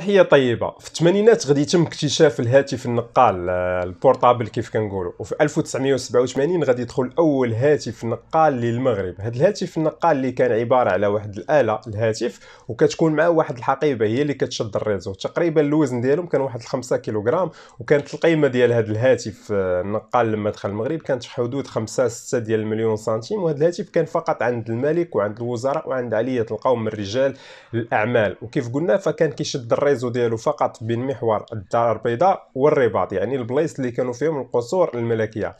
تحية طيبة في الثمانينات غادي يتم اكتشاف الهاتف النقال آه، البورتابل كيف كنقولوا وفي 1987 غادي يدخل اول هاتف نقال للمغرب هذا الهاتف النقال اللي كان عبارة على واحد الآلة الهاتف وكتكون معاه واحد الحقيبة هي اللي كتشد الريزو تقريبا الوزن ديالهم كان واحد 5 كيلوغرام وكانت القيمة ديال هذا الهاتف آه، النقال لما دخل المغرب كانت في حدود 5 6 ديال المليون سنتيم وهذا الهاتف كان فقط عند الملك وعند الوزراء وعند علية القوم من رجال الأعمال وكيف قلنا فكان كيشد الريزو ديالو فقط بين محور الدار البيضاء والرباط يعني البلايص اللي كانوا فيهم القصور الملكيه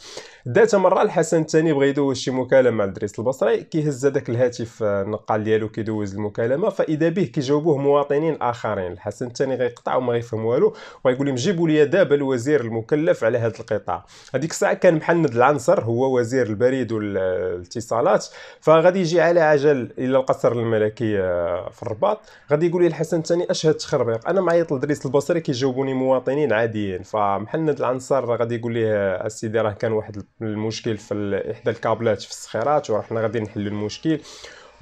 ذات مره الحسن الثاني بغى يدوز شي مكالمه مع الدريس البصري كيهز هذاك الهاتف آه، النقال ديالو كيدوز المكالمه فاذا به كيجاوبوه مواطنين اخرين الحسن الثاني غيقطع وما غيفهم والو وغيقول لهم جيبوا لي دابا الوزير المكلف على هذا القطاع هذيك الساعه كان محمد العنصر هو وزير البريد والاتصالات فغادي يجي على عجل الى القصر الملكي آه، في الرباط غادي يقول لي الحسن الثاني اش هاد التسويق انا معيط لدريس البصري كيجاوبوني مواطنين عاديين فمحند العنصر غادي يقول ليه السيدي راه كان واحد المشكل في احدى الكابلات في الصخيرات ورحنا غادي نحلوا المشكل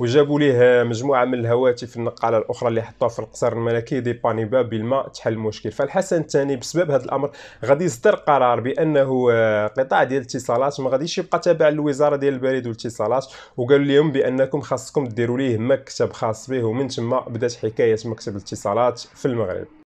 وجابوا ليه مجموعه من الهواتف النقاله الاخرى اللي حطوها في القصر الملكي دي باب بالماء تحل المشكل فالحسن الثاني بسبب هذا الامر غادي يصدر قرار بانه آه، قطاع ديال الاتصالات ما غاديش يبقى تابع للوزاره ديال البريد والاتصالات وقالوا لهم بانكم خاصكم ديروا ليه مكتب خاص به ومن تما بدات حكايه مكتب الاتصالات في المغرب